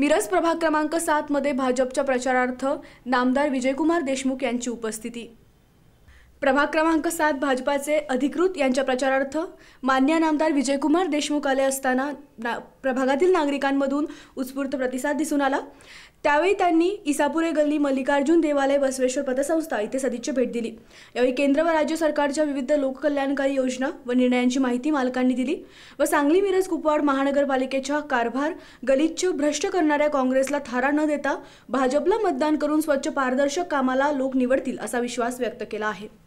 मिरज प्रभाग क्रमांक सातमध्ये भाजपच्या प्रचारार्थ नामदार विजयकुमार देशमुख यांची उपस्थिती प्रभाग क्रमांक सात भाजपाचे अधिकृत यांच्या प्रचारार्थ मान्य नामदार विजयकुमार देशमुख आले असताना ना प्रभागातील नागरिकांमधून उत्स्फूर्त प्रतिसाद दिसून आला त्यावेळी त्यांनी इसापुरे गल्ली मल्लिकार्जुन देवालय बसवेश्वर पतसंस्था इथे सदिच्छा भेट दिली यावेळी केंद्र व राज्य सरकारच्या विविध लोककल्याणकारी योजना व निर्णयांची माहिती मालकांनी दिली व सांगली मिरज कुपवाड महानगरपालिकेच्या कारभार गलिच्छ भ्रष्ट करणाऱ्या काँग्रेसला थारा न देता भाजपला मतदान करून स्वच्छ पारदर्शक कामाला लोक निवडतील असा विश्वास व्यक्त केला आहे